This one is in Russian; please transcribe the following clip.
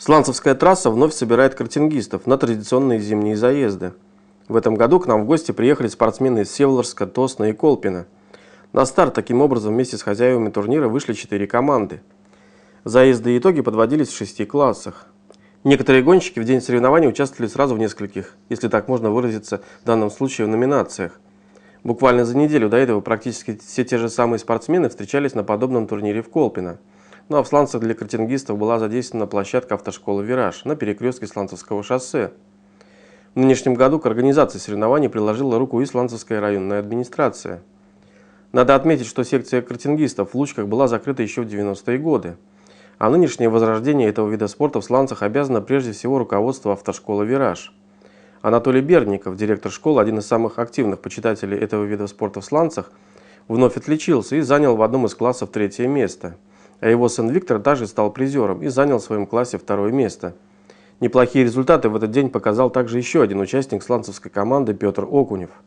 Сланцевская трасса вновь собирает картингистов на традиционные зимние заезды. В этом году к нам в гости приехали спортсмены из Севлорска, Тосна и Колпина. На старт таким образом вместе с хозяевами турнира вышли четыре команды. Заезды и итоги подводились в шести классах. Некоторые гонщики в день соревнований участвовали сразу в нескольких, если так можно выразиться в данном случае в номинациях. Буквально за неделю до этого практически все те же самые спортсмены встречались на подобном турнире в Колпино – ну а в Сланцах для картингистов была задействована площадка автошколы «Вираж» на перекрестке Сланцевского шоссе. В нынешнем году к организации соревнований приложила руку и Сланцевская районная администрация. Надо отметить, что секция картингистов в Лучках была закрыта еще в 90-е годы. А нынешнее возрождение этого вида спорта в Сланцах обязано прежде всего руководству автошколы «Вираж». Анатолий Берников, директор школы, один из самых активных почитателей этого вида спорта в Сланцах, вновь отличился и занял в одном из классов третье место – а его сын Виктор даже стал призером и занял в своем классе второе место. Неплохие результаты в этот день показал также еще один участник сланцевской команды Петр Окунев.